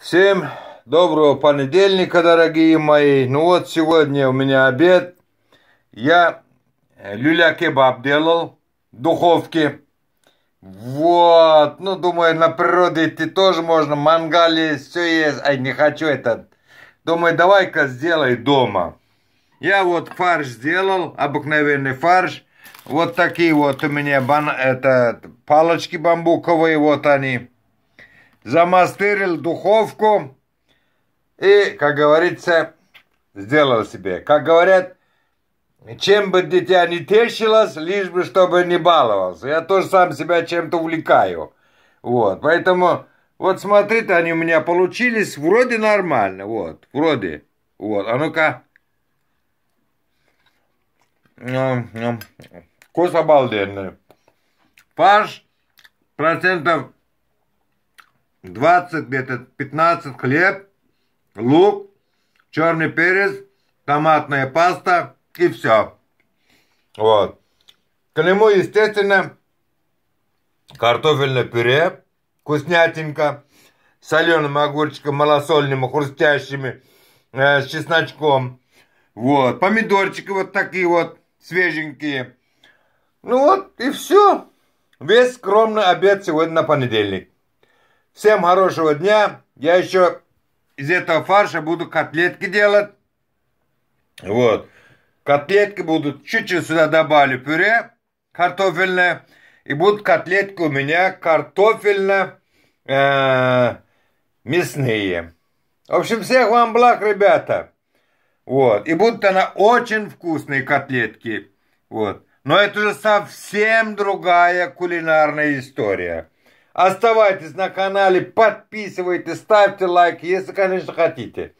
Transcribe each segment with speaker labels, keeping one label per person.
Speaker 1: Всем доброго понедельника, дорогие мои. Ну вот сегодня у меня обед. Я э, люля-кебаб делал в духовке. Вот, ну думаю, на природе идти тоже можно. Мангал все есть. Ай, не хочу этот. Думаю, давай-ка сделай дома. Я вот фарш сделал, обыкновенный фарш. Вот такие вот у меня бан... это палочки бамбуковые, вот они замастырил духовку и, как говорится, сделал себе. Как говорят, чем бы дитя не тешилось, лишь бы чтобы не баловался. Я тоже сам себя чем-то увлекаю. Вот, поэтому вот смотрите, они у меня получились вроде нормально, вот, вроде. Вот, а ну-ка. Вкус обалденный. Паш процентов 20, где-то 15 хлеб, лук, черный перец, томатная паста и все. Вот. К нему, естественно, картофельное пюре, вкуснятенько, соленым огурчиком, малосольным, хрустящими, э, с чесночком. Вот, помидорчики вот такие вот, свеженькие. Ну вот, и все. Весь скромный обед сегодня на понедельник. Всем хорошего дня. Я еще из этого фарша буду котлетки делать. Вот. Котлетки будут чуть-чуть сюда добавлю пюре картофельное. И будут котлетки у меня картофельно-мясные. Э, В общем, всех вам благ, ребята. Вот. И будут она очень вкусные котлетки. Вот. Но это уже совсем другая кулинарная история. Оставайтесь на канале, подписывайтесь, ставьте лайк, если, конечно, хотите.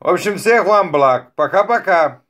Speaker 1: В общем, всех вам благ. Пока-пока.